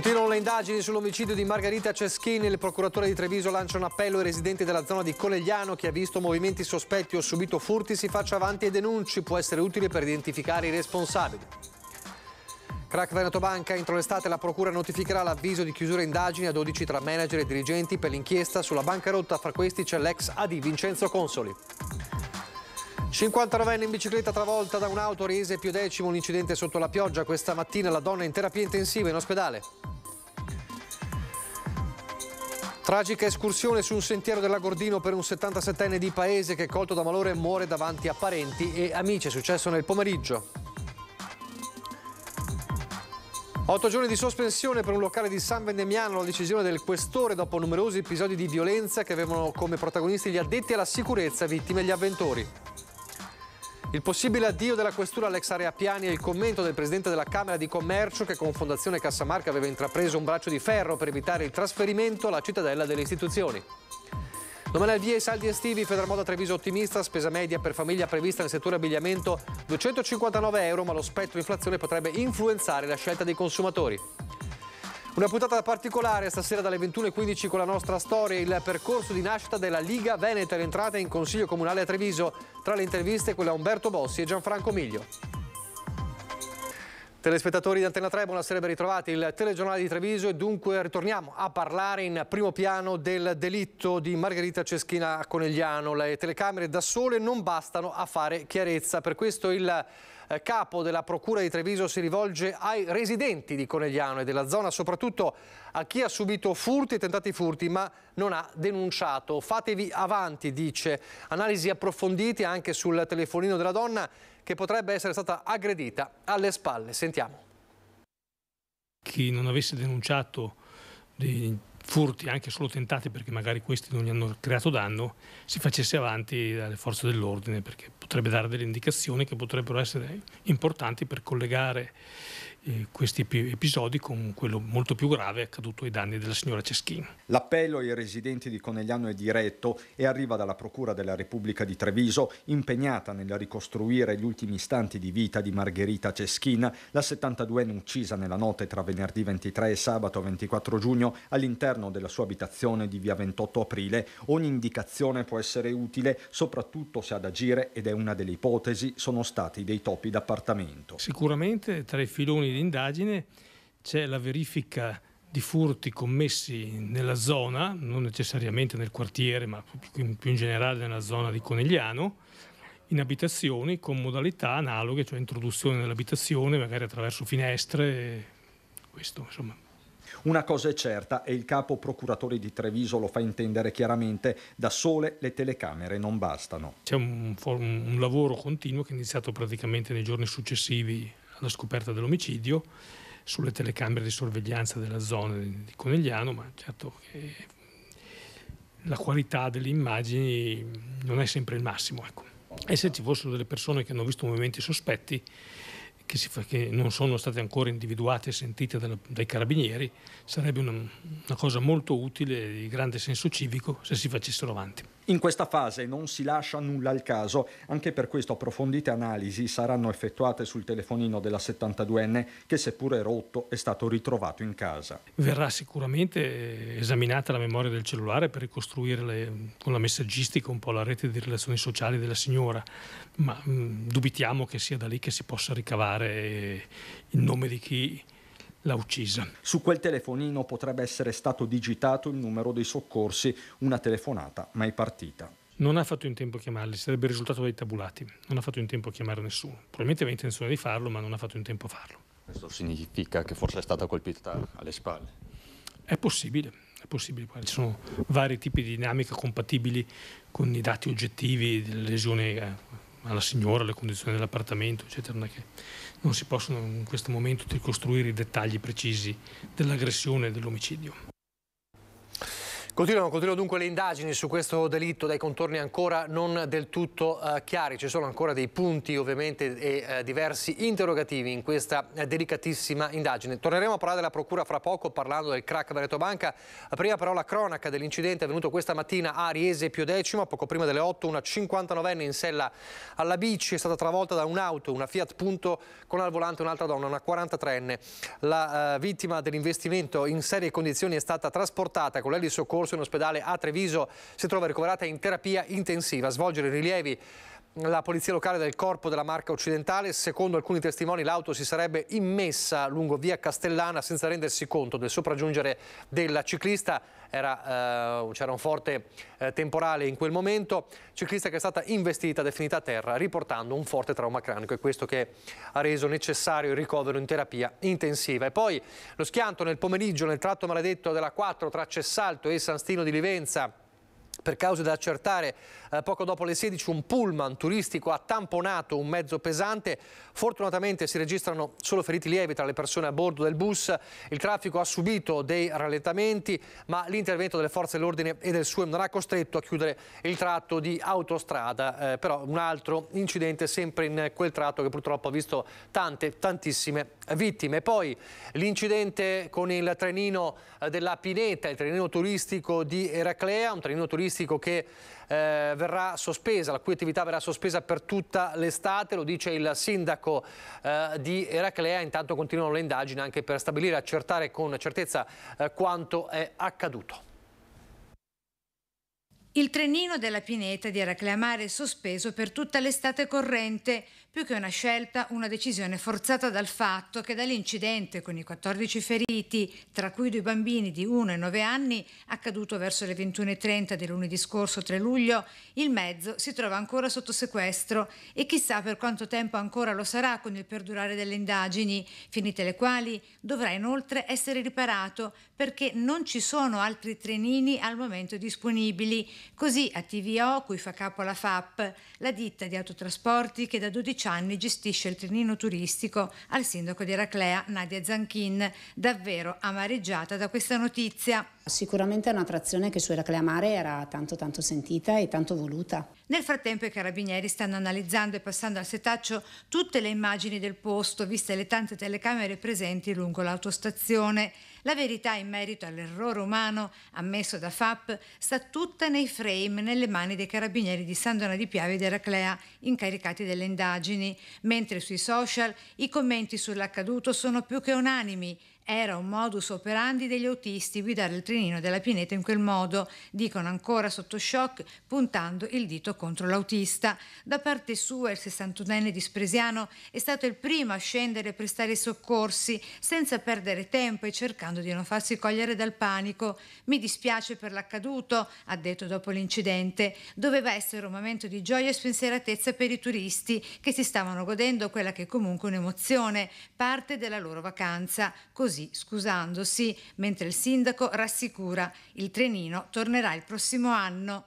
Continuano le indagini sull'omicidio di Margherita Ceschini. Il procuratore di Treviso lancia un appello ai residenti della zona di Conegliano che ha visto movimenti sospetti o subito furti si faccia avanti e denunci. Può essere utile per identificare i responsabili. Crack Veneto Banca. Entro l'estate la Procura notificherà l'avviso di chiusura indagini a 12 tra manager e dirigenti per l'inchiesta sulla bancarotta. Fra questi c'è l'ex AD Vincenzo Consoli. 59enne in bicicletta travolta da un'auto, rese più decimo un incidente sotto la pioggia. Questa mattina la donna in terapia intensiva in ospedale. Tragica escursione su un sentiero dell'Agordino per un 77enne di paese che colto da malore muore davanti a parenti e amici. È successo nel pomeriggio. Otto giorni di sospensione per un locale di San Vendemiano, la decisione del questore dopo numerosi episodi di violenza che avevano come protagonisti gli addetti alla sicurezza, vittime e gli avventori. Il possibile addio della questura all'ex Areapiani e il commento del presidente della Camera di Commercio che con Fondazione Cassamarca aveva intrapreso un braccio di ferro per evitare il trasferimento alla cittadella delle istituzioni. Domani al via i saldi estivi, Federmoda Treviso ottimista, spesa media per famiglia prevista nel settore abbigliamento 259 euro, ma lo spettro inflazione potrebbe influenzare la scelta dei consumatori. Una puntata particolare stasera dalle 21.15 con la nostra storia, il percorso di nascita della Liga Veneta, l'entrata in Consiglio Comunale a Treviso, tra le interviste quella a Umberto Bossi e Gianfranco Miglio. Telespettatori di Antena 3, buonasera e ben ritrovati. Il telegiornale di Treviso e dunque ritorniamo a parlare in primo piano del delitto di Margherita Ceschina Conegliano. Le telecamere da sole non bastano a fare chiarezza, per questo il eh, capo della Procura di Treviso si rivolge ai residenti di Conegliano e della zona, soprattutto a chi ha subito furti e tentati furti ma non ha denunciato. Fatevi avanti, dice. Analisi approfondite anche sul telefonino della donna che potrebbe essere stata aggredita alle spalle. Sentiamo. Chi non avesse denunciato dei furti, anche solo tentati perché magari questi non gli hanno creato danno, si facesse avanti dalle forze dell'ordine perché potrebbe dare delle indicazioni che potrebbero essere importanti per collegare questi episodi con quello molto più grave accaduto ai danni della signora Ceschini. L'appello ai residenti di Conegliano è diretto e arriva dalla Procura della Repubblica di Treviso impegnata nel ricostruire gli ultimi istanti di vita di Margherita Ceschina, la 72enne uccisa nella notte tra venerdì 23 e sabato 24 giugno all'interno della sua abitazione di via 28 aprile. Ogni indicazione può essere utile soprattutto se ad agire, ed è una delle ipotesi, sono stati dei topi d'appartamento. Sicuramente tra i filoni di indagine c'è la verifica di furti commessi nella zona, non necessariamente nel quartiere, ma più in generale nella zona di Conegliano, in abitazioni con modalità analoghe, cioè introduzione nell'abitazione, magari attraverso finestre, questo insomma. Una cosa è certa e il capo procuratore di Treviso lo fa intendere chiaramente, da sole le telecamere non bastano. C'è un, un lavoro continuo che è iniziato praticamente nei giorni successivi alla scoperta dell'omicidio, sulle telecamere di sorveglianza della zona di Conegliano, ma certo che la qualità delle immagini non è sempre il massimo. Ecco. E se ci fossero delle persone che hanno visto movimenti sospetti, che, si, che non sono state ancora individuate e sentite dalla, dai carabinieri, sarebbe una, una cosa molto utile, di grande senso civico, se si facessero avanti. In questa fase non si lascia nulla al caso, anche per questo approfondite analisi saranno effettuate sul telefonino della 72enne che seppure rotto è stato ritrovato in casa. Verrà sicuramente eh, esaminata la memoria del cellulare per ricostruire le, con la messaggistica un po' la rete di relazioni sociali della signora, ma mh, mm, dubitiamo che sia da lì che si possa ricavare eh, il nome di chi l'ha uccisa. Su quel telefonino potrebbe essere stato digitato il numero dei soccorsi, una telefonata mai partita. Non ha fatto in tempo a chiamarli, sarebbe risultato dei tabulati. Non ha fatto in tempo a chiamare nessuno. Probabilmente aveva intenzione di farlo, ma non ha fatto in tempo a farlo. Questo significa che forse è stata colpita alle spalle? È possibile, è possibile. Ci sono vari tipi di dinamica compatibili con i dati oggettivi delle lesioni eh, alla signora, le condizioni dell'appartamento, eccetera non si possono in questo momento ricostruire i dettagli precisi dell'aggressione e dell'omicidio. Continuano, continuano, dunque le indagini su questo delitto dai contorni ancora non del tutto eh, chiari, ci sono ancora dei punti ovviamente e eh, diversi interrogativi in questa eh, delicatissima indagine. Torneremo a parlare della Procura fra poco parlando del crack Veneto Banca, prima però la cronaca dell'incidente avvenuto questa mattina a Riese Pio decima, poco prima delle 8, una 59enne in sella alla bici è stata travolta da un'auto, una Fiat Punto con al volante un'altra donna, una 43enne. La eh, vittima dell'investimento in serie condizioni è stata trasportata con l'elisoccorso scorso in ospedale a Treviso. Si trova ricoverata in terapia intensiva. Svolgere rilievi la polizia locale del corpo della marca occidentale. Secondo alcuni testimoni l'auto si sarebbe immessa lungo via Castellana senza rendersi conto del sopraggiungere della ciclista. Eh, c'era eh, un forte eh, temporale in quel momento. Ciclista che è stata investita, definita a terra, riportando un forte trauma cranico. E questo che ha reso necessario il ricovero in terapia intensiva. E poi lo schianto nel pomeriggio nel tratto maledetto della 4 tra Cessalto e San Stino di Livenza per cause da accertare eh, poco dopo le 16 un pullman turistico ha tamponato un mezzo pesante. Fortunatamente si registrano solo feriti lievi tra le persone a bordo del bus. Il traffico ha subito dei rallentamenti, ma l'intervento delle forze dell'ordine e del SUEM non ha costretto a chiudere il tratto di autostrada. Eh, però un altro incidente sempre in quel tratto che purtroppo ha visto tante, tantissime vittime. Poi l'incidente con il trenino eh, della Pineta, il trenino turistico di Eraclea, un trenino turistico che eh, verrà sospesa, la cui attività verrà sospesa per tutta l'estate, lo dice il sindaco eh, di Eraclea, intanto continuano le indagini anche per stabilire e accertare con certezza eh, quanto è accaduto. Il trenino della pineta di Eraclea Mare è sospeso per tutta l'estate corrente più che una scelta, una decisione forzata dal fatto che dall'incidente con i 14 feriti, tra cui due bambini di 1 e 9 anni, accaduto verso le 21.30 del lunedì scorso 3 luglio, il mezzo si trova ancora sotto sequestro e chissà per quanto tempo ancora lo sarà con il perdurare delle indagini, finite le quali dovrà inoltre essere riparato perché non ci sono altri trenini al momento disponibili. Così a TVO, cui fa capo la FAP, la ditta di autotrasporti che da 12 anni gestisce il trenino turistico al sindaco di Eraclea Nadia Zanchin, davvero amareggiata da questa notizia. Sicuramente è un'attrazione che su Eraclea Mare era tanto tanto sentita e tanto voluta. Nel frattempo i carabinieri stanno analizzando e passando al setaccio tutte le immagini del posto, viste le tante telecamere presenti lungo l'autostazione. La verità in merito all'errore umano ammesso da FAP sta tutta nei frame nelle mani dei carabinieri di Sandona di Piave ed Eraclea, incaricati delle indagini, mentre sui social i commenti sull'accaduto sono più che unanimi era un modus operandi degli autisti guidare il trenino della pianeta in quel modo, dicono ancora sotto shock, puntando il dito contro l'autista. Da parte sua il 61enne di Spresiano è stato il primo a scendere e prestare soccorsi, senza perdere tempo e cercando di non farsi cogliere dal panico. Mi dispiace per l'accaduto, ha detto dopo l'incidente. Doveva essere un momento di gioia e spensieratezza per i turisti che si stavano godendo quella che è comunque un'emozione, parte della loro vacanza. Così così scusandosi, mentre il sindaco rassicura il trenino tornerà il prossimo anno.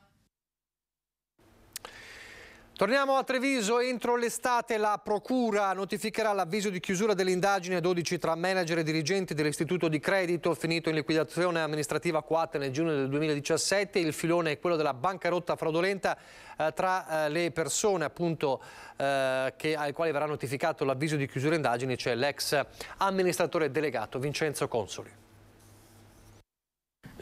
Torniamo a Treviso, entro l'estate la Procura notificherà l'avviso di chiusura dell'indagine a 12 tra manager e dirigenti dell'istituto di credito finito in liquidazione amministrativa 4 nel giugno del 2017. Il filone è quello della bancarotta fraudolenta eh, tra eh, le persone appunto, eh, che, ai quali verrà notificato l'avviso di chiusura indagine, c'è cioè l'ex amministratore delegato Vincenzo Consoli.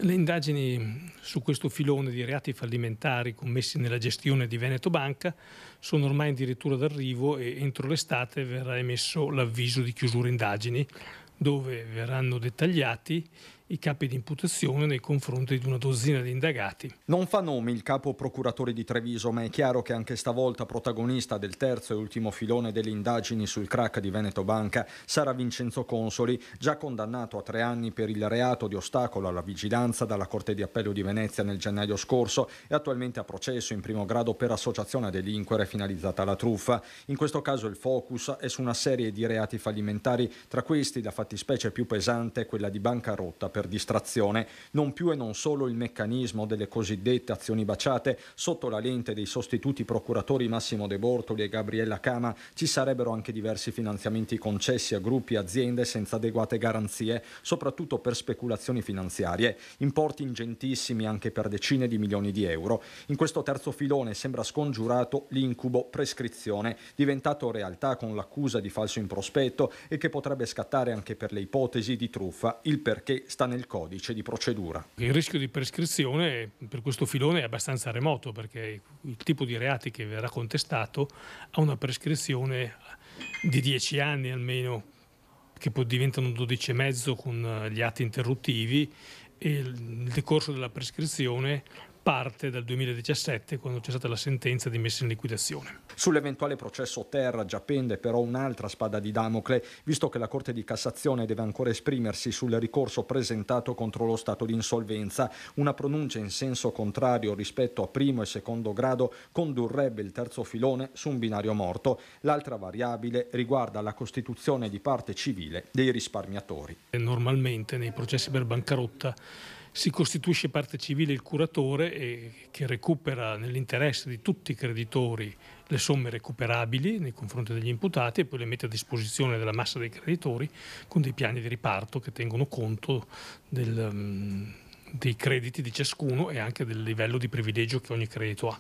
Le indagini su questo filone di reati fallimentari commessi nella gestione di Veneto Banca sono ormai addirittura d'arrivo e entro l'estate verrà emesso l'avviso di chiusura indagini dove verranno dettagliati i capi di imputazione nei confronti di una dozzina di indagati. Non fa nomi il capo procuratore di Treviso, ma è chiaro che anche stavolta protagonista del terzo e ultimo filone delle indagini sul crack di Veneto Banca sarà Vincenzo Consoli, già condannato a tre anni per il reato di ostacolo alla vigilanza dalla Corte di Appello di Venezia nel gennaio scorso e attualmente a processo in primo grado per associazione a delinquere finalizzata alla truffa. In questo caso il focus è su una serie di reati fallimentari, tra questi la fattispecie più pesante è quella di bancarotta per per distrazione, non più e non solo il meccanismo delle cosiddette azioni baciate sotto la lente dei sostituti procuratori Massimo De Bortoli e Gabriella Cama, ci sarebbero anche diversi finanziamenti concessi a gruppi e aziende senza adeguate garanzie, soprattutto per speculazioni finanziarie, importi ingentissimi anche per decine di milioni di euro. In questo terzo filone sembra scongiurato l'incubo prescrizione, diventato realtà con l'accusa di falso in prospetto e che potrebbe scattare anche per le ipotesi di truffa, il perché sta nel codice di procedura. Il rischio di prescrizione per questo filone è abbastanza remoto perché il tipo di reati che verrà contestato ha una prescrizione di 10 anni almeno che poi diventano 12 e mezzo con gli atti interruttivi e il decorso della prescrizione parte dal 2017 quando c'è stata la sentenza di messa in liquidazione. Sull'eventuale processo Terra già pende però un'altra spada di Damocle, visto che la Corte di Cassazione deve ancora esprimersi sul ricorso presentato contro lo stato di insolvenza. Una pronuncia in senso contrario rispetto a primo e secondo grado condurrebbe il terzo filone su un binario morto. L'altra variabile riguarda la costituzione di parte civile dei risparmiatori. Normalmente nei processi per bancarotta si costituisce parte civile il curatore che recupera nell'interesse di tutti i creditori le somme recuperabili nei confronti degli imputati e poi le mette a disposizione della massa dei creditori con dei piani di riparto che tengono conto del, mm, dei crediti di ciascuno e anche del livello di privilegio che ogni credito ha.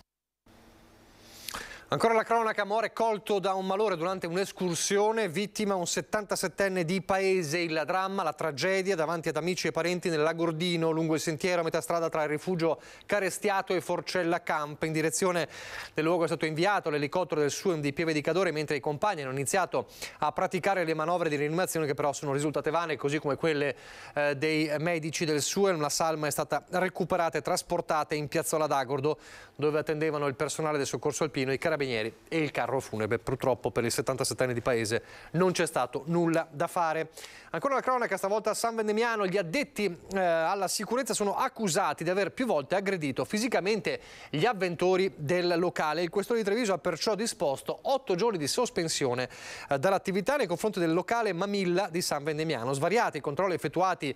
Ancora la cronaca, muore colto da un malore durante un'escursione, vittima un 77enne di Paese, il dramma, la tragedia davanti ad amici e parenti nell'Agordino, lungo il sentiero a metà strada tra il rifugio Carestiato e Forcella Camp. In direzione del luogo è stato inviato l'elicottero del SUEM di Pieve di Cadore, mentre i compagni hanno iniziato a praticare le manovre di rianimazione che però sono risultate vane, così come quelle eh, dei medici del SUEM. La salma è stata recuperata e trasportata in Piazzola d'Agordo, dove attendevano il personale del soccorso alpino e i carabinieri carabinieri e il carro funebre. Purtroppo per il 77 anni di paese non c'è stato nulla da fare. Ancora la cronaca, stavolta a San Vendemiano, gli addetti eh, alla sicurezza sono accusati di aver più volte aggredito fisicamente gli avventori del locale. Il questore di Treviso ha perciò disposto otto giorni di sospensione eh, dall'attività nei confronti del locale Mamilla di San Vendemiano. Svariati i controlli effettuati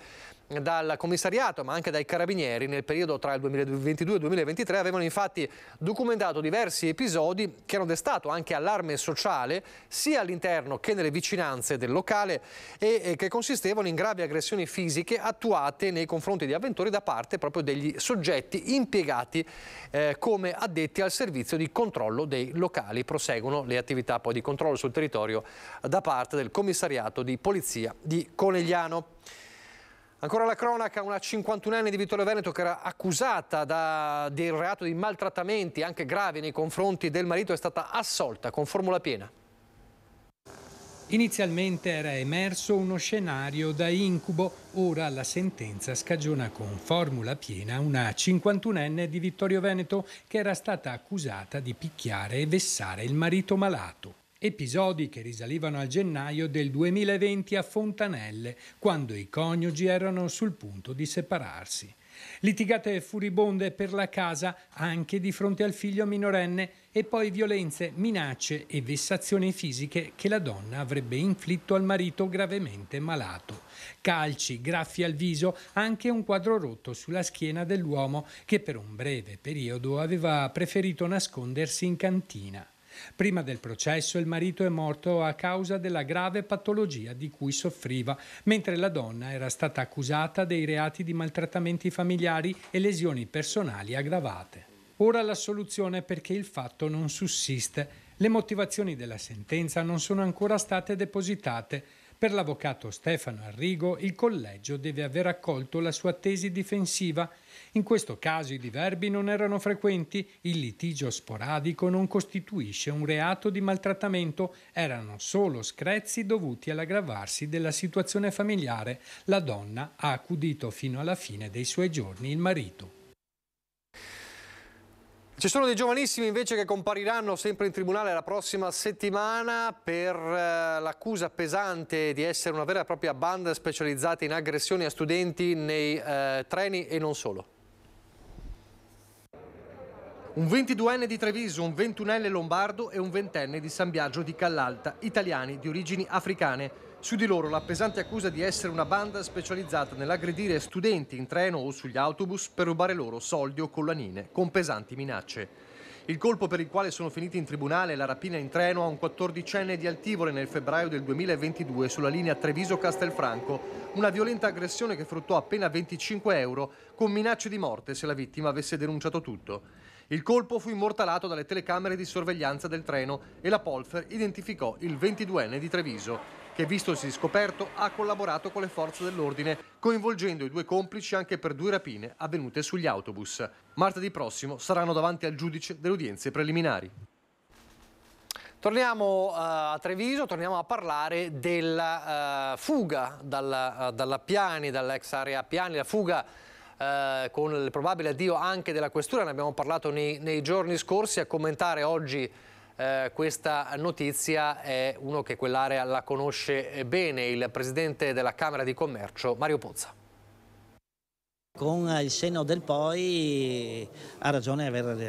dal commissariato ma anche dai carabinieri nel periodo tra il 2022 e il 2023 avevano infatti documentato diversi episodi che hanno destato anche allarme sociale sia all'interno che nelle vicinanze del locale e che consistevano in gravi aggressioni fisiche attuate nei confronti di avventori da parte proprio degli soggetti impiegati eh, come addetti al servizio di controllo dei locali. Proseguono le attività poi di controllo sul territorio da parte del commissariato di polizia di Conegliano. Ancora la cronaca, una 51enne di Vittorio Veneto che era accusata da, del reato di maltrattamenti anche gravi nei confronti del marito è stata assolta con formula piena. Inizialmente era emerso uno scenario da incubo, ora la sentenza scagiona con formula piena una 51enne di Vittorio Veneto che era stata accusata di picchiare e vessare il marito malato. Episodi che risalivano al gennaio del 2020 a Fontanelle, quando i coniugi erano sul punto di separarsi. Litigate furibonde per la casa anche di fronte al figlio minorenne e poi violenze, minacce e vessazioni fisiche che la donna avrebbe inflitto al marito gravemente malato. Calci, graffi al viso, anche un quadro rotto sulla schiena dell'uomo che per un breve periodo aveva preferito nascondersi in cantina. Prima del processo il marito è morto a causa della grave patologia di cui soffriva, mentre la donna era stata accusata dei reati di maltrattamenti familiari e lesioni personali aggravate. Ora la soluzione è perché il fatto non sussiste. Le motivazioni della sentenza non sono ancora state depositate per l'avvocato Stefano Arrigo il collegio deve aver accolto la sua tesi difensiva. In questo caso i diverbi non erano frequenti, il litigio sporadico non costituisce un reato di maltrattamento, erano solo screzzi dovuti all'aggravarsi della situazione familiare. La donna ha accudito fino alla fine dei suoi giorni il marito. Ci sono dei giovanissimi invece che compariranno sempre in tribunale la prossima settimana per eh, l'accusa pesante di essere una vera e propria banda specializzata in aggressioni a studenti nei eh, treni e non solo. Un 22enne di Treviso, un 21enne lombardo e un ventenne di San Biagio di Callalta, italiani di origini africane. Su di loro la pesante accusa di essere una banda specializzata nell'aggredire studenti in treno o sugli autobus per rubare loro soldi o collanine, con pesanti minacce. Il colpo per il quale sono finiti in tribunale è la rapina in treno a un 14enne di Altivole nel febbraio del 2022 sulla linea Treviso-Castelfranco, una violenta aggressione che fruttò appena 25 euro con minacce di morte se la vittima avesse denunciato tutto. Il colpo fu immortalato dalle telecamere di sorveglianza del treno e la Polfer identificò il 22enne di Treviso che vistosi scoperto ha collaborato con le forze dell'ordine, coinvolgendo i due complici anche per due rapine avvenute sugli autobus. Martedì prossimo saranno davanti al giudice delle udienze preliminari. Torniamo eh, a Treviso, torniamo a parlare della uh, fuga dalla, uh, eh, dalla Piani, dall'ex area Piani, la fuga uh, con il probabile addio anche della questura, ne abbiamo parlato nei, nei giorni scorsi, a commentare oggi eh, questa notizia è uno che quell'area la conosce bene, il presidente della Camera di Commercio Mario Pozza. Con il senno del poi ragione,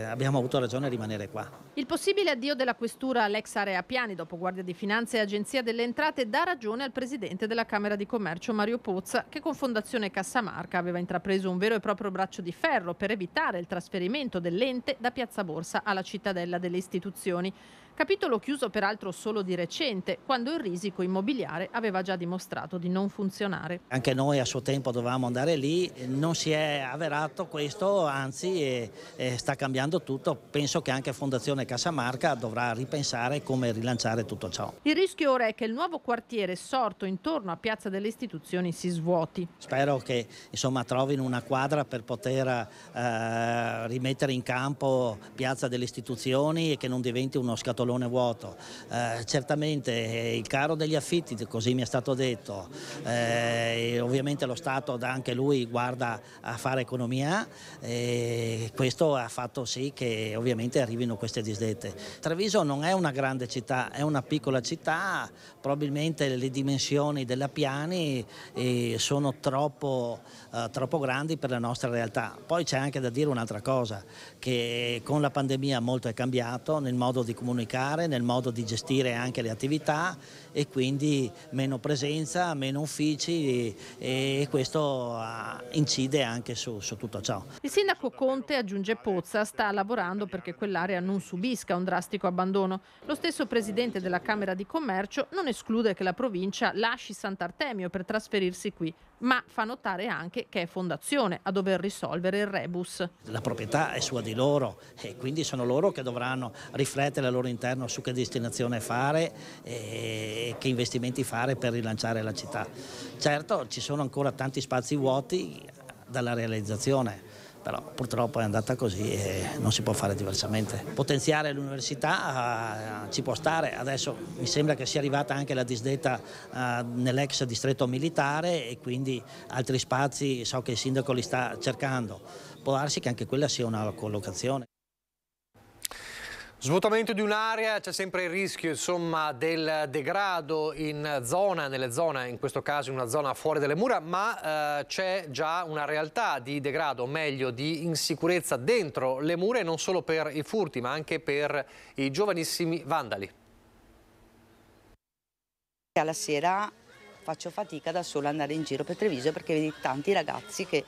abbiamo avuto ragione a rimanere qua. Il possibile addio della questura all'ex area piani dopo Guardia di Finanza e Agenzia delle Entrate dà ragione al presidente della Camera di Commercio Mario Pozza che con Fondazione Cassamarca aveva intrapreso un vero e proprio braccio di ferro per evitare il trasferimento dell'ente da Piazza Borsa alla cittadella delle istituzioni. Capitolo chiuso peraltro solo di recente, quando il risico immobiliare aveva già dimostrato di non funzionare. Anche noi a suo tempo dovevamo andare lì, non si è avverato questo, anzi eh, eh, sta cambiando tutto. Penso che anche Fondazione Casamarca dovrà ripensare come rilanciare tutto ciò. Il rischio ora è che il nuovo quartiere sorto intorno a Piazza delle Istituzioni si svuoti. Spero che insomma, trovino una quadra per poter eh, rimettere in campo Piazza delle Istituzioni e che non diventi uno scatolone scatolone vuoto, eh, certamente eh, il caro degli affitti, così mi è stato detto, eh, ovviamente lo Stato anche lui guarda a fare economia e eh, questo ha fatto sì che ovviamente arrivino queste disdette. Treviso non è una grande città, è una piccola città, probabilmente le dimensioni della Piani eh, sono troppo eh, troppo grandi per la nostra realtà. Poi c'è anche da dire un'altra cosa, che con la pandemia molto è cambiato nel modo di comunicare, nel modo di gestire anche le attività e quindi meno presenza, meno uffici e, e questo ah, incide anche su, su tutto ciò. Il sindaco Conte, aggiunge Pozza, sta lavorando perché quell'area non subisca un drastico abbandono. Lo stesso presidente della Camera di Commercio non esclude che la provincia lasci Sant'Artemio per trasferirsi qui, ma fa notare anche che è fondazione a dover risolvere il rebus. La proprietà è sua di loro e quindi sono loro che dovranno riflettere al loro interno su che destinazione fare e che investimenti fare per rilanciare la città. Certo ci sono ancora tanti spazi vuoti dalla realizzazione, però purtroppo è andata così e non si può fare diversamente. Potenziare l'università uh, ci può stare, adesso mi sembra che sia arrivata anche la disdetta uh, nell'ex distretto militare e quindi altri spazi so che il sindaco li sta cercando, può darsi che anche quella sia una collocazione. Svuotamento di un'area, c'è sempre il rischio insomma, del degrado in zona, nelle zone, in questo caso in una zona fuori dalle mura, ma eh, c'è già una realtà di degrado, o meglio di insicurezza dentro le mura non solo per i furti ma anche per i giovanissimi vandali. Alla sera faccio fatica da sola andare in giro per Treviso perché vedi tanti ragazzi che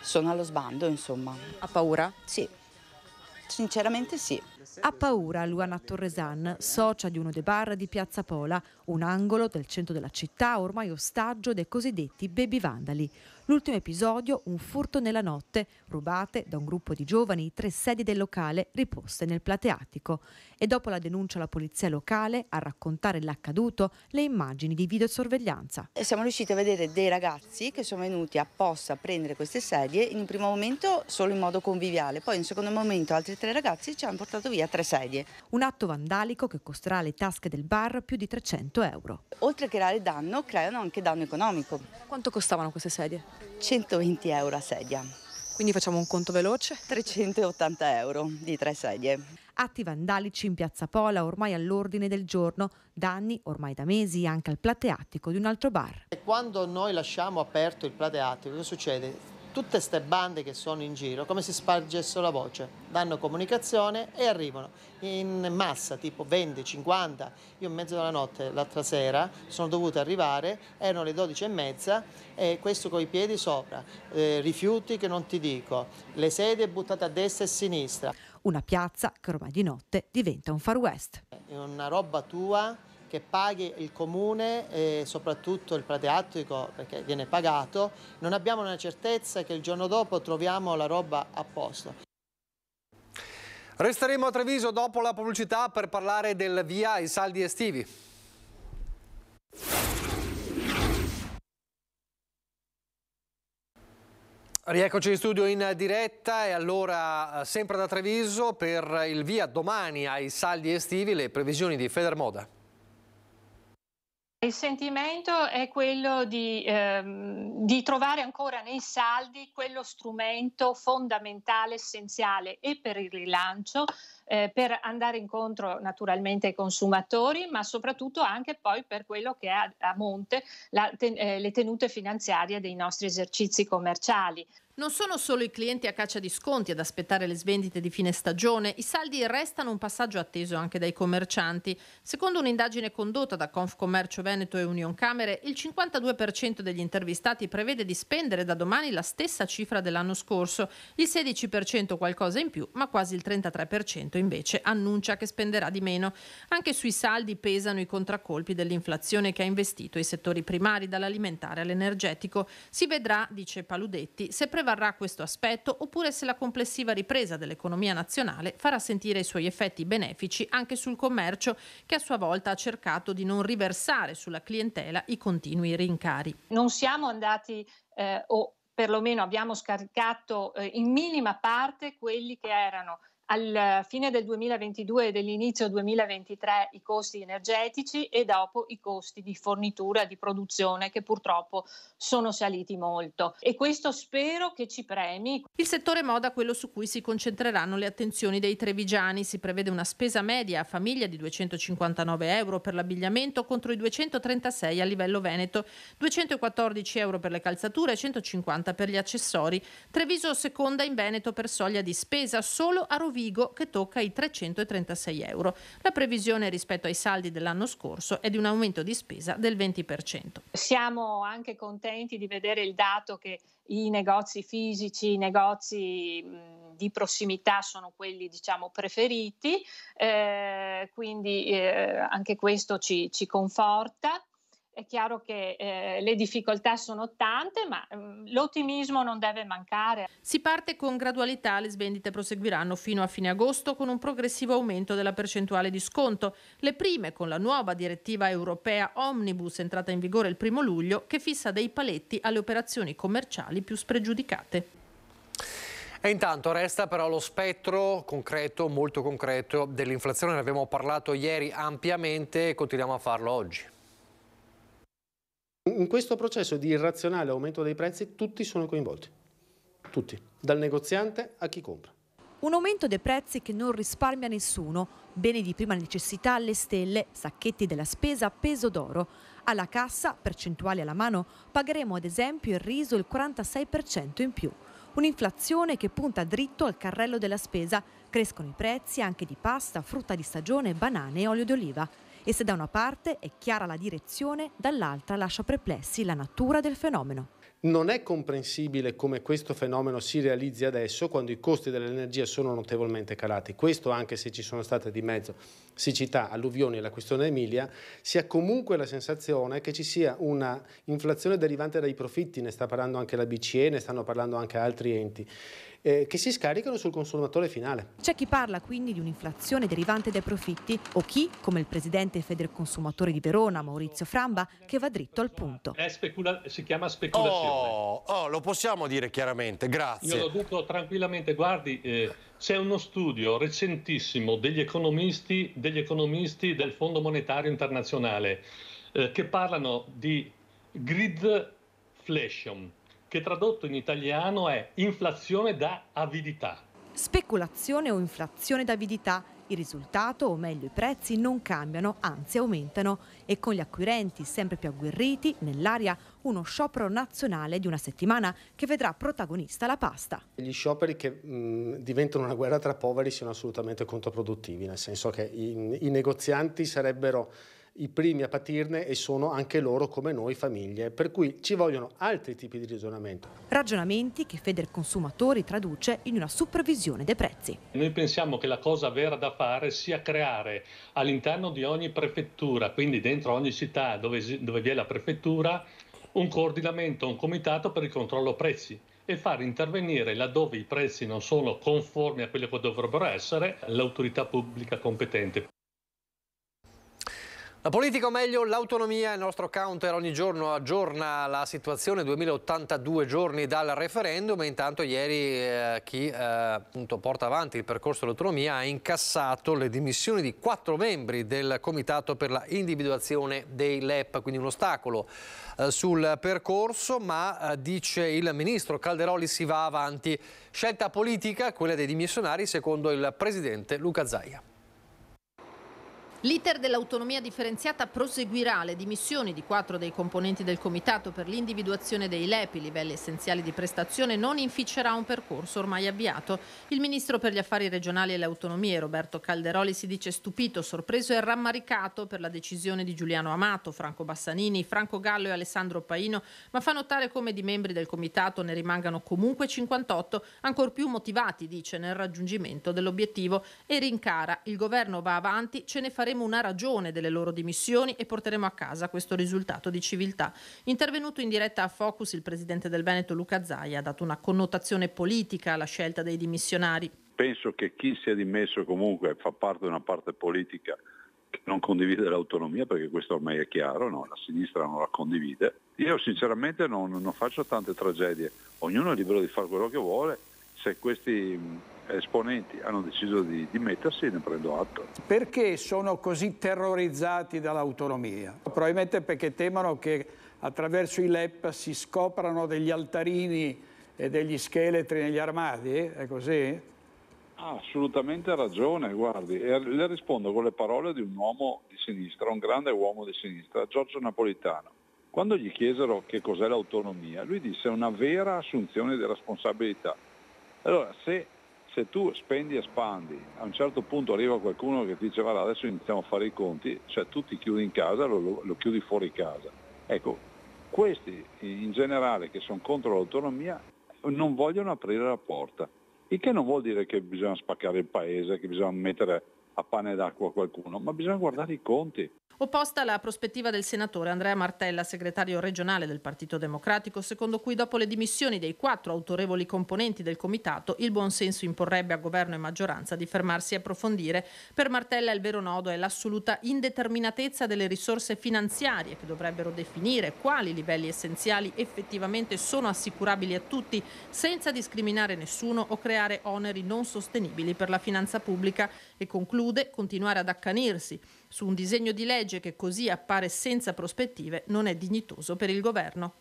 sono allo sbando insomma. Ha paura? Sì. Sinceramente sì. Ha paura Luana Torresan, socia di uno dei bar di Piazza Pola, un angolo del centro della città ormai ostaggio dei cosiddetti baby vandali. L'ultimo episodio, un furto nella notte, rubate da un gruppo di giovani tre sedi del locale riposte nel plateatico. E dopo la denuncia alla polizia locale, a raccontare l'accaduto, le immagini di videosorveglianza. Siamo riusciti a vedere dei ragazzi che sono venuti apposta a prendere queste sedie, in un primo momento solo in modo conviviale, poi in un secondo momento altri tre ragazzi ci hanno portato via via tre sedie. Un atto vandalico che costerà alle tasche del bar più di 300 euro. Oltre a creare danno, creano anche danno economico. Quanto costavano queste sedie? 120 euro a sedia. Quindi facciamo un conto veloce. 380 euro di tre sedie. Atti vandalici in Piazza Pola ormai all'ordine del giorno, danni ormai da mesi anche al plateattico di un altro bar. E quando noi lasciamo aperto il plateattico, cosa succede? tutte queste bande che sono in giro, come si spargesse la voce, danno comunicazione e arrivano in massa, tipo 20, 50. Io in mezzo della notte l'altra sera sono dovuta arrivare, erano le 12 e mezza e questo coi piedi sopra, eh, rifiuti che non ti dico, le sedie buttate a destra e a sinistra. Una piazza che ormai di notte diventa un far west. È una roba tua che paghi il comune e soprattutto il prateattico perché viene pagato, non abbiamo una certezza che il giorno dopo troviamo la roba a posto. Resteremo a Treviso dopo la pubblicità per parlare del via ai saldi estivi. Rieccoci in studio in diretta e allora eh, sempre da Treviso per il via domani ai saldi estivi le previsioni di Federmoda. Il sentimento è quello di, ehm, di, trovare ancora nei saldi quello strumento fondamentale, essenziale e per il rilancio eh, per andare incontro naturalmente ai consumatori, ma soprattutto anche poi per quello che è a, a monte la, ten, eh, le tenute finanziarie dei nostri esercizi commerciali. Non sono solo i clienti a caccia di sconti ad aspettare le svendite di fine stagione, i saldi restano un passaggio atteso anche dai commercianti. Secondo un'indagine condotta da Confcommercio Veneto e Union Camere, il 52% degli intervistati prevede di spendere da domani la stessa cifra dell'anno scorso, il 16% qualcosa in più, ma quasi il 33% 2% invece annuncia che spenderà di meno. Anche sui saldi pesano i contraccolpi dell'inflazione che ha investito i settori primari dall'alimentare all'energetico. Si vedrà, dice Paludetti, se prevarrà questo aspetto oppure se la complessiva ripresa dell'economia nazionale farà sentire i suoi effetti benefici anche sul commercio che a sua volta ha cercato di non riversare sulla clientela i continui rincari. Non siamo andati eh, o perlomeno abbiamo scaricato eh, in minima parte quelli che erano al fine del 2022 e dell'inizio 2023 i costi energetici e dopo i costi di fornitura, di produzione che purtroppo sono saliti molto e questo spero che ci premi. Il settore moda quello su cui si concentreranno le attenzioni dei trevigiani, si prevede una spesa media a famiglia di 259 euro per l'abbigliamento contro i 236 a livello veneto, 214 euro per le calzature e 150 per gli accessori. Treviso seconda in Veneto per soglia di spesa solo a Rovigo Vigo che tocca i 336 euro. La previsione rispetto ai saldi dell'anno scorso è di un aumento di spesa del 20%. Siamo anche contenti di vedere il dato che i negozi fisici, i negozi di prossimità sono quelli diciamo preferiti, eh, quindi eh, anche questo ci, ci conforta. È chiaro che eh, le difficoltà sono tante, ma mh, mm, l'ottimismo non deve mancare. Si parte con gradualità, le svendite proseguiranno fino a fine agosto con un progressivo aumento della percentuale di sconto, le prime con la nuova direttiva europea Omnibus entrata in vigore il primo luglio che fissa dei paletti alle operazioni commerciali più spregiudicate. E intanto resta però lo spettro concreto, molto concreto, dell'inflazione. Ne abbiamo parlato ieri ampiamente e continuiamo a farlo oggi. In questo processo di irrazionale aumento dei prezzi tutti sono coinvolti, tutti, dal negoziante a chi compra. Un aumento dei prezzi che non risparmia nessuno, beni di prima necessità alle stelle, sacchetti della spesa a peso d'oro. Alla cassa, percentuali alla mano, pagheremo ad esempio il riso il 46% in più. Un'inflazione che punta dritto al carrello della spesa. Crescono i prezzi anche di pasta, frutta di stagione, banane e olio d'oliva. E se da una parte è chiara la direzione, dall'altra lascia perplessi la natura del fenomeno. Non è comprensibile come questo fenomeno si realizzi adesso quando i costi dell'energia sono notevolmente calati. Questo anche se ci sono state di mezzo siccità, alluvioni e la questione Emilia, si ha comunque la sensazione che ci sia una inflazione derivante dai profitti, ne sta parlando anche la BCE, ne stanno parlando anche altri enti eh, che si scaricano sul consumatore finale. C'è chi parla quindi di un'inflazione derivante dai profitti o chi, come il presidente Consumatore di Verona, Maurizio Framba, che va dritto al punto. Specula- si chiama speculazione. Oh, oh, lo possiamo dire chiaramente, grazie. Io lo dico tranquillamente, guardi, eh, c'è uno studio recentissimo degli economisti, degli economisti del Fondo Monetario Internazionale eh, che parlano di grid inflation che tradotto in italiano è inflazione da avidità. Speculazione o inflazione da avidità. Il risultato, o meglio i prezzi, non cambiano, anzi aumentano e con gli acquirenti sempre più agguerriti nell'aria uno sciopero nazionale di una settimana che vedrà protagonista la pasta. Gli scioperi che mh, diventano una guerra tra poveri sono assolutamente controproduttivi, nel senso che i, i negozianti sarebbero i primi a patirne e sono anche loro come noi famiglie, per cui ci vogliono altri tipi di ragionamento. Ragionamenti che Feder Consumatori traduce in una supervisione dei prezzi. Noi pensiamo che la cosa vera da fare sia creare all'interno di ogni prefettura, quindi dentro ogni città dove, dove vi è la prefettura, un coordinamento, un comitato per il controllo prezzi e far intervenire laddove i prezzi non sono conformi a quelli che dovrebbero essere l'autorità pubblica competente. La politica o meglio l'autonomia, il nostro counter ogni giorno aggiorna la situazione 2082 giorni dal referendum e intanto ieri eh, chi eh, appunto, porta avanti il percorso dell'autonomia ha incassato le dimissioni di quattro membri del comitato per la individuazione dei LEP, quindi un ostacolo eh, sul percorso, ma eh, dice il ministro Calderoli si va avanti. Scelta politica, quella dei dimissionari secondo il presidente Luca Zaia. L'iter dell'autonomia differenziata proseguirà le dimissioni di quattro dei componenti del Comitato per l'individuazione dei LEPI, livelli essenziali di prestazione, non inficerà un percorso ormai avviato. Il Ministro per gli Affari Regionali e le Autonomie, Roberto Calderoli, si dice stupito, sorpreso e rammaricato per la decisione di Giuliano Amato, Franco Bassanini, Franco Gallo e Alessandro Paino, ma fa notare come di membri del Comitato ne rimangano comunque 58, ancor più motivati, dice, nel raggiungimento dell'obiettivo e rincara. Il governo va avanti, ce ne faremo daremo una ragione delle loro dimissioni e porteremo a casa questo risultato di civiltà. Intervenuto in diretta a Focus il presidente del Veneto Luca Zaia ha dato una connotazione politica alla scelta dei dimissionari. Penso che chi si è dimesso comunque fa parte di una parte politica che non condivide l'autonomia, perché questo ormai è chiaro, no? la sinistra non la condivide. Io sinceramente non, non faccio tante tragedie, ognuno è libero di fare quello che vuole, se questi esponenti hanno deciso di dimettersi e ne prendo atto. Perché sono così terrorizzati dall'autonomia? Probabilmente perché temono che attraverso i LEP si scoprano degli altarini e degli scheletri negli armadi, è così? Ha assolutamente ragione, guardi, e le rispondo con le parole di un uomo di sinistra, un grande uomo di sinistra, Giorgio Napolitano. Quando gli chiesero che cos'è l'autonomia, lui disse una vera assunzione di responsabilità. Allora, se se tu spendi e espandi, a un certo punto arriva qualcuno che ti dice guarda adesso iniziamo a fare i conti, cioè tu ti chiudi in casa, lo, lo chiudi fuori casa. Ecco, questi in generale che sono contro l'autonomia non vogliono aprire la porta, il che non vuol dire che bisogna spaccare il paese, che bisogna mettere a pane d'acqua qualcuno, ma bisogna guardare i conti. Opposta la prospettiva del senatore Andrea Martella, segretario regionale del Partito Democratico, secondo cui dopo le dimissioni dei quattro autorevoli componenti del comitato, il buonsenso imporrebbe a governo e maggioranza di fermarsi e approfondire. Per Martella il vero nodo è l'assoluta indeterminatezza delle risorse finanziarie che dovrebbero definire quali livelli essenziali effettivamente sono assicurabili a tutti, senza discriminare nessuno o creare oneri non sostenibili per la finanza pubblica e conclude continuare ad accanirsi su un disegno di legge che così appare senza prospettive non è dignitoso per il governo.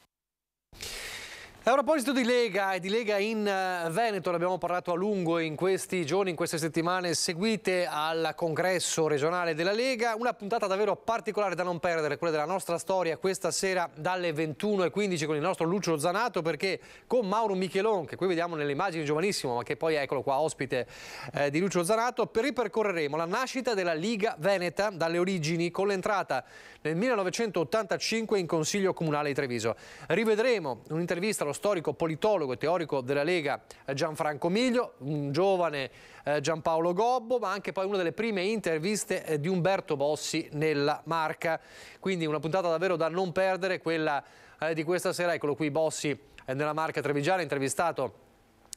A proposito di Lega e di Lega in eh, Veneto, ne abbiamo parlato a lungo in questi giorni, in queste settimane seguite al congresso regionale della Lega, una puntata davvero particolare da non perdere, quella della nostra storia questa sera dalle 21.15 con il nostro Lucio Zanato perché con Mauro Michelon, che qui vediamo nelle immagini giovanissimo ma che poi eccolo qua ospite eh, di Lucio Zanato, ripercorreremo la nascita della Liga Veneta dalle origini con l'entrata nel 1985 in Consiglio Comunale di Treviso. Rivedremo un'intervista allo lo storico politologo e teorico della Lega eh, Gianfranco Miglio, un giovane eh, Giampaolo Gobbo, ma anche poi una delle prime interviste eh, di Umberto Bossi nella Marca. Quindi una puntata davvero da non perdere, quella di questa sera, eccolo qui Bossi nella Marca Trevigiana, intervistato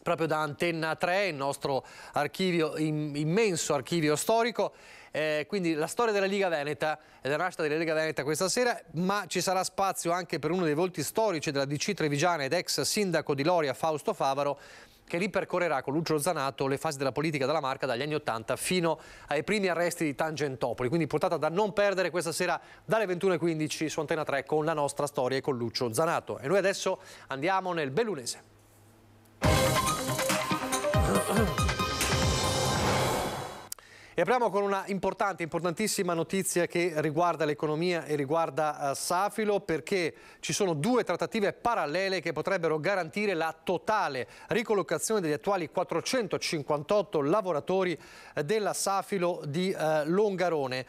proprio da Antenna 3, il nostro archivio, immenso archivio storico eh, quindi la storia della Liga Veneta e eh, della nascita della Liga Veneta questa sera, ma ci sarà spazio anche per uno dei volti storici della DC Trevigiana ed ex sindaco di Loria, Fausto Favaro, che ripercorrerà con Lucio Zanato le fasi della politica della marca dagli anni Ottanta fino ai primi arresti di Tangentopoli. Quindi portata da non perdere questa sera dalle 21.15 su Antena 3 con la nostra storia e con Lucio Zanato. E noi adesso andiamo nel Bellunese. E apriamo con una importante, importantissima notizia che riguarda l'economia e riguarda eh, Safilo perché ci sono due trattative parallele che potrebbero garantire la totale ricollocazione degli attuali 458 lavoratori eh, della Safilo di eh, Longarone.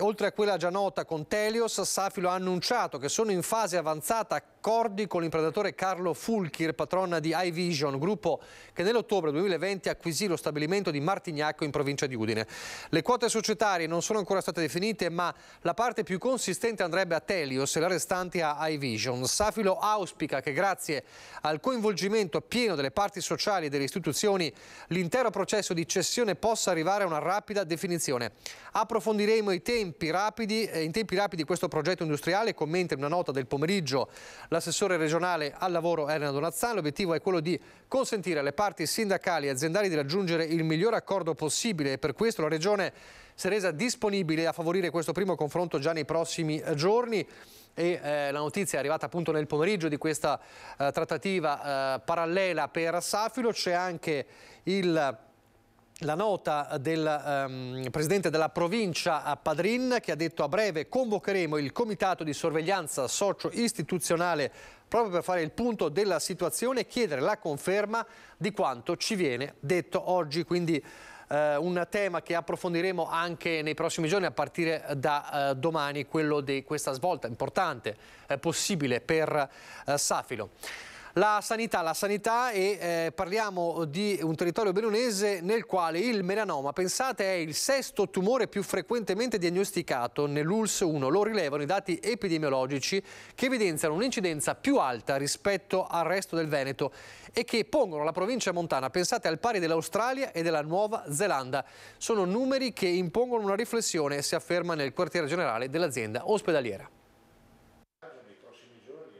Oltre a quella già nota con Telios, Safilo ha annunciato che sono in fase avanzata accordi con l'imprenditore Carlo Fulchir, patrona di iVision, gruppo che nell'ottobre 2020 acquisì lo stabilimento di Martignacco in provincia di Udine. Le quote societarie non sono ancora state definite, ma la parte più consistente andrebbe a Telios e la restante a iVision. Safilo auspica che grazie al coinvolgimento pieno delle parti sociali e delle istituzioni l'intero processo di cessione possa arrivare a una rapida definizione. Approfondiremo i tempi rapidi, eh, in tempi rapidi questo progetto industriale, commenta in una nota del pomeriggio l'assessore regionale al lavoro Elena Donazzani. L'obiettivo è quello di consentire alle parti sindacali e aziendali di raggiungere il miglior accordo possibile e per questo la Regione si è resa disponibile a favorire questo primo confronto già nei prossimi eh, giorni e eh, la notizia è arrivata appunto nel pomeriggio di questa eh, trattativa eh, parallela per Safilo, c'è anche il la nota del um, presidente della provincia a Padrin che ha detto a breve convocheremo il comitato di sorveglianza socio-istituzionale proprio per fare il punto della situazione e chiedere la conferma di quanto ci viene detto oggi. Quindi eh, un tema che approfondiremo anche nei prossimi giorni a partire da eh, domani, quello di questa svolta importante, eh, possibile per eh, Safilo. La sanità, la sanità e eh, parliamo di un territorio benonese nel quale il melanoma, pensate, è il sesto tumore più frequentemente diagnosticato nell'ULS 1. Lo rilevano i dati epidemiologici che evidenziano un'incidenza più alta rispetto al resto del Veneto e che pongono la provincia montana, pensate, al pari dell'Australia e della Nuova Zelanda. Sono numeri che impongono una riflessione, si afferma nel quartiere generale dell'azienda ospedaliera.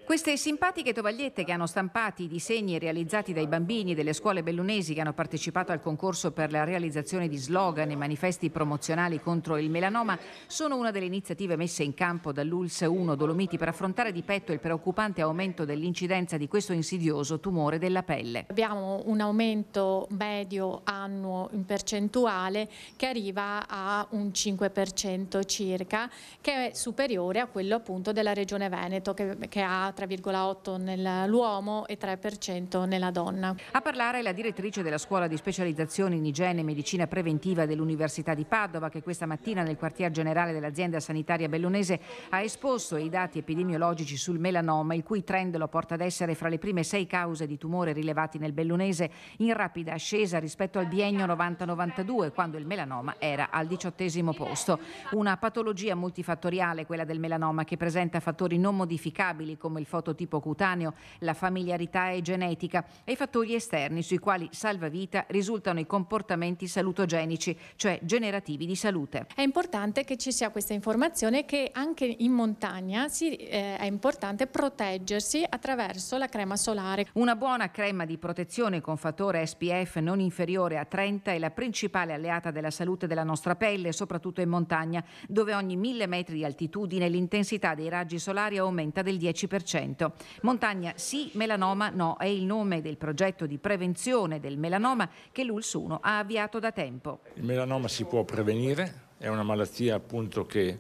Queste simpatiche tovagliette che hanno stampato i disegni realizzati dai bambini delle scuole bellunesi che hanno partecipato al concorso per la realizzazione di slogan e manifesti promozionali contro il melanoma sono una delle iniziative messe in campo dall'ULS 1 Dolomiti per affrontare di petto il preoccupante aumento dell'incidenza di questo insidioso tumore della pelle. Abbiamo un aumento medio annuo in percentuale che arriva a un 5% circa che è superiore a quello appunto della regione Veneto che, che ha 3,8 nell'uomo e 3% nella donna. A parlare la direttrice della scuola di specializzazione in igiene e medicina preventiva dell'Università di Padova che questa mattina nel quartier generale dell'azienda sanitaria bellunese ha esposto i dati epidemiologici sul melanoma, il cui trend lo porta ad essere fra le prime sei cause di tumore rilevati nel bellunese in rapida ascesa rispetto al biennio 90-92 quando il melanoma era al diciottesimo posto. Una patologia multifattoriale quella del melanoma che presenta fattori non modificabili come il il fototipo cutaneo, la familiarità e genetica e i fattori esterni sui quali salvavita risultano i comportamenti salutogenici, cioè generativi di salute. È importante che ci sia questa informazione che anche in montagna si, eh, è importante proteggersi attraverso la crema solare. Una buona crema di protezione con fattore SPF non inferiore a 30 è la principale alleata della salute della nostra pelle, soprattutto in montagna, dove ogni mille metri di altitudine l'intensità dei raggi solari aumenta del 10%. 10%. Montagna sì, melanoma no, è il nome del progetto di prevenzione del melanoma che l'ULS1 ha avviato da tempo. Il melanoma si può prevenire, è una malattia appunto che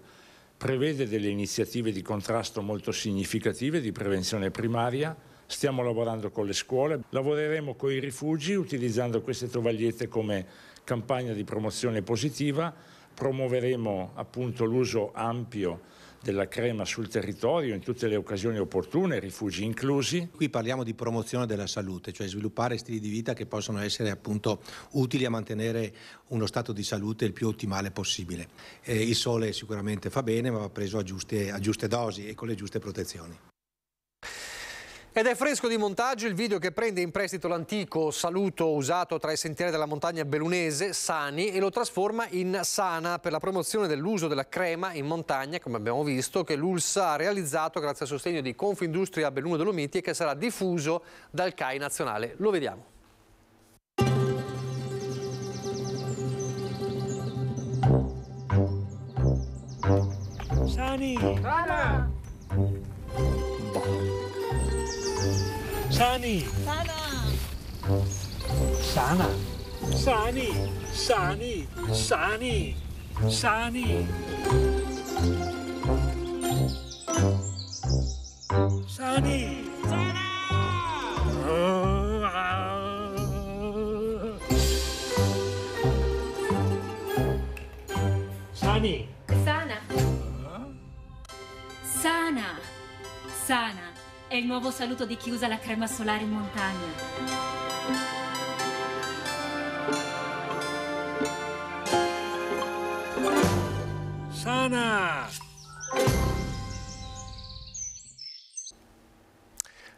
prevede delle iniziative di contrasto molto significative di prevenzione primaria. Stiamo lavorando con le scuole, lavoreremo con i rifugi utilizzando queste tovagliette come campagna di promozione positiva, promuoveremo appunto l'uso ampio della crema sul territorio in tutte le occasioni opportune, rifugi inclusi. Qui parliamo di promozione della salute, cioè sviluppare stili di vita che possono essere appunto utili a mantenere uno stato di salute il più ottimale possibile. Eh, il sole sicuramente fa bene, ma va preso a giuste, a giuste dosi e con le giuste protezioni. Ed è fresco di montaggio il video che prende in prestito l'antico saluto usato tra i sentieri della montagna belunese, Sani, e lo trasforma in Sana per la promozione dell'uso della crema in montagna, come abbiamo visto, che l'ULSA ha realizzato grazie al sostegno di Confindustria Belluno Dolomiti e che sarà diffuso dal CAI nazionale. Lo vediamo. Sani! Sana! Sani. Sana. Sana. Sani. Sani. Sani. Sani. chi usa la crema solare in montagna. Sana!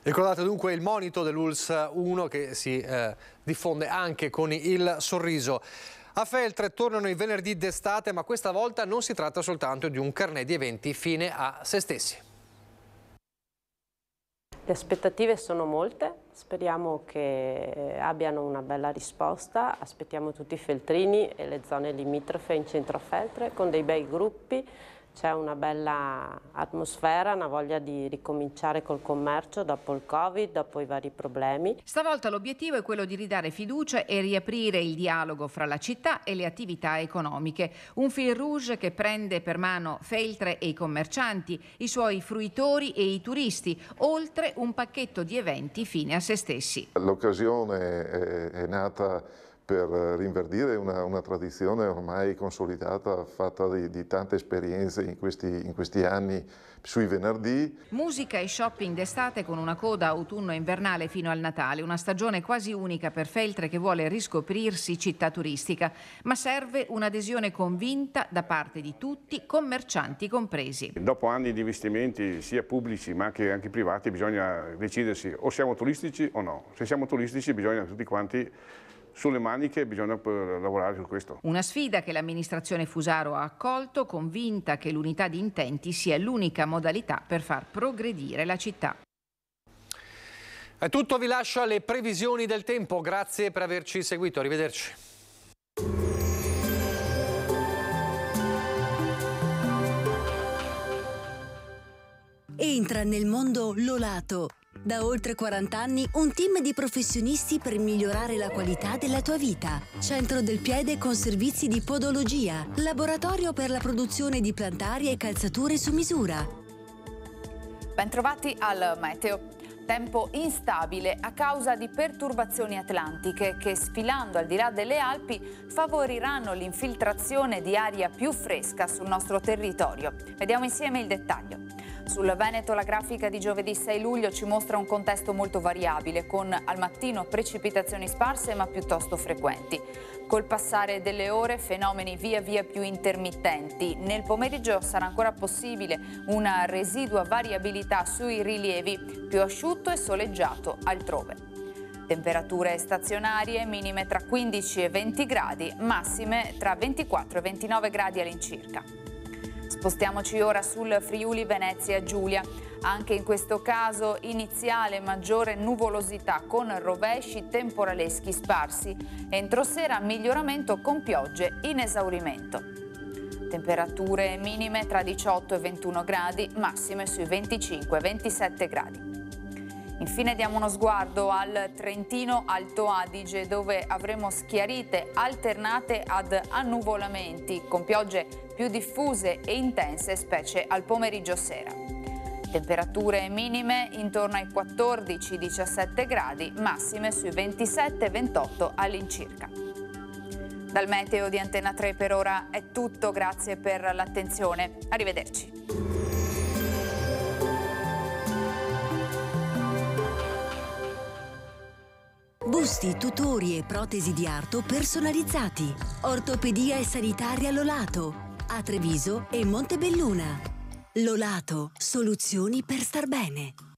Ricordate dunque il monito dell'ULS 1 che si eh, diffonde anche con il sorriso. A Feltre tornano i venerdì d'estate, ma questa volta non si tratta soltanto di un carnet di eventi fine a se stessi. Le aspettative sono molte, speriamo che eh, abbiano una bella risposta, aspettiamo tutti i feltrini e le zone limitrofe in centro a Feltre con dei bei gruppi c'è una bella atmosfera, una voglia di ricominciare col commercio dopo il Covid, dopo i vari problemi. Stavolta l'obiettivo è quello di ridare fiducia e riaprire il dialogo fra la città e le attività economiche. Un fil rouge che prende per mano Feltre e i commercianti, i suoi fruitori e i turisti, oltre un pacchetto di eventi fine a se stessi. L'occasione è nata per eh, rinverdire una, una, tradizione ormai consolidata, fatta di, di tante esperienze in questi, in questi, anni sui venerdì. Musica e shopping d'estate con una coda autunno-invernale fino al Natale, una stagione quasi unica per Feltre che vuole riscoprirsi città turistica, ma serve un'adesione convinta da parte di tutti, commercianti compresi. Dopo anni di investimenti sia pubblici ma anche, anche privati bisogna decidersi o siamo turistici o no. Se siamo turistici bisogna tutti quanti sulle maniche bisogna eh, lavorare su questo. Una sfida che l'amministrazione Fusaro ha accolto, convinta che l'unità di intenti sia l'unica modalità per far progredire la città. È tutto, vi lascio alle previsioni del tempo. Grazie per averci seguito, arrivederci. Entra nel mondo Lolato da oltre 40 anni un team di professionisti per migliorare la qualità della tua vita. Centro del piede con servizi di podologia, laboratorio per la produzione di plantari e calzature su misura. Bentrovati al Meteo. Tempo instabile a causa di perturbazioni atlantiche che sfilando al di là delle Alpi favoriranno l'infiltrazione di aria più fresca sul nostro territorio. Vediamo insieme il dettaglio. Sul Veneto la grafica di giovedì 6 luglio ci mostra un contesto molto variabile, con al mattino precipitazioni sparse ma piuttosto frequenti. Col passare delle ore fenomeni via via più intermittenti. Nel pomeriggio sarà ancora possibile una residua variabilità sui rilievi, più asciutto e soleggiato altrove. Temperature stazionarie minime tra 15 e 20 gradi, massime tra 24 e 29 gradi all'incirca. Spostiamoci ora sul Friuli Venezia Giulia. Anche in questo caso iniziale maggiore nuvolosità con rovesci temporaleschi sparsi. Entro sera miglioramento con piogge in esaurimento. Temperature minime tra 18 e 21 gradi, massime sui 25-27 gradi. Infine diamo uno sguardo al Trentino Alto Adige dove avremo schiarite alternate ad annuvolamenti con piogge più diffuse e intense specie al pomeriggio sera. Temperature minime intorno ai 14-17 gradi, massime sui 27-28 all'incirca. Dal meteo di Antena 3 per ora è tutto, grazie per l'attenzione, arrivederci. Busti, tutori e protesi di arto personalizzati. Ortopedia e sanitaria Lolato. A Treviso e Montebelluna. Lolato, soluzioni per star bene.